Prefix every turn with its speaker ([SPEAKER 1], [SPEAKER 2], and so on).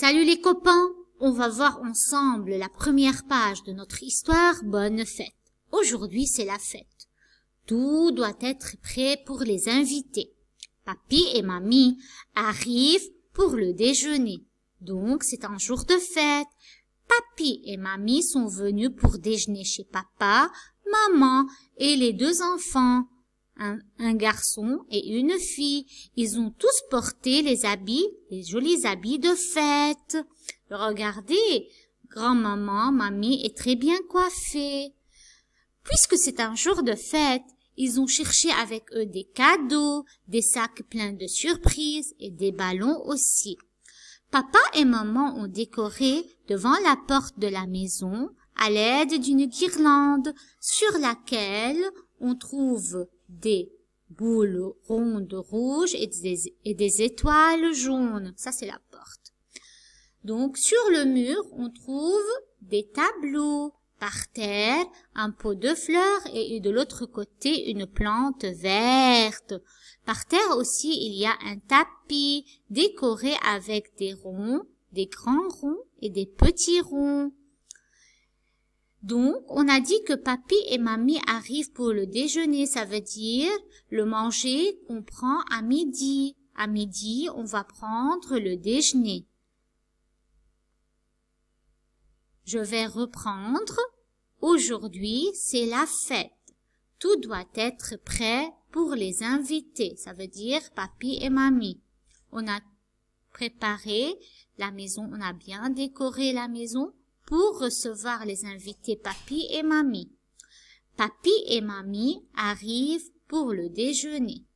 [SPEAKER 1] Salut les copains, on va voir ensemble la première page de notre histoire Bonne fête. Aujourd'hui c'est la fête. Tout doit être prêt pour les invités. Papy et mamie arrivent pour le déjeuner. Donc c'est un jour de fête. Papy et mamie sont venus pour déjeuner chez papa, maman et les deux enfants un, garçon et une fille. Ils ont tous porté les habits, les jolis habits de fête. Regardez, grand-maman, mamie est très bien coiffée. Puisque c'est un jour de fête, ils ont cherché avec eux des cadeaux, des sacs pleins de surprises et des ballons aussi. Papa et maman ont décoré devant la porte de la maison à l'aide d'une guirlande sur laquelle on trouve des boules rondes rouges et des, étoiles jaunes. Ça, c'est la porte. Donc, sur le mur, on trouve des tableaux. Par terre, un pot de fleurs et de l'autre côté, une plante verte. Par terre aussi, il y a un tapis décoré avec des ronds, des grands ronds et des petits ronds. Donc, on a dit que papy et mamie arrivent pour le déjeuner, ça veut dire le manger qu'on prend à midi. À midi, on va prendre le déjeuner. Je vais reprendre. Aujourd'hui, c'est la fête. Tout doit être prêt pour les invités, ça veut dire papy et mamie. On a préparé la maison, on a bien décoré la maison, pour recevoir les invités papy et mamie. Papy et mamie arrivent pour le déjeuner.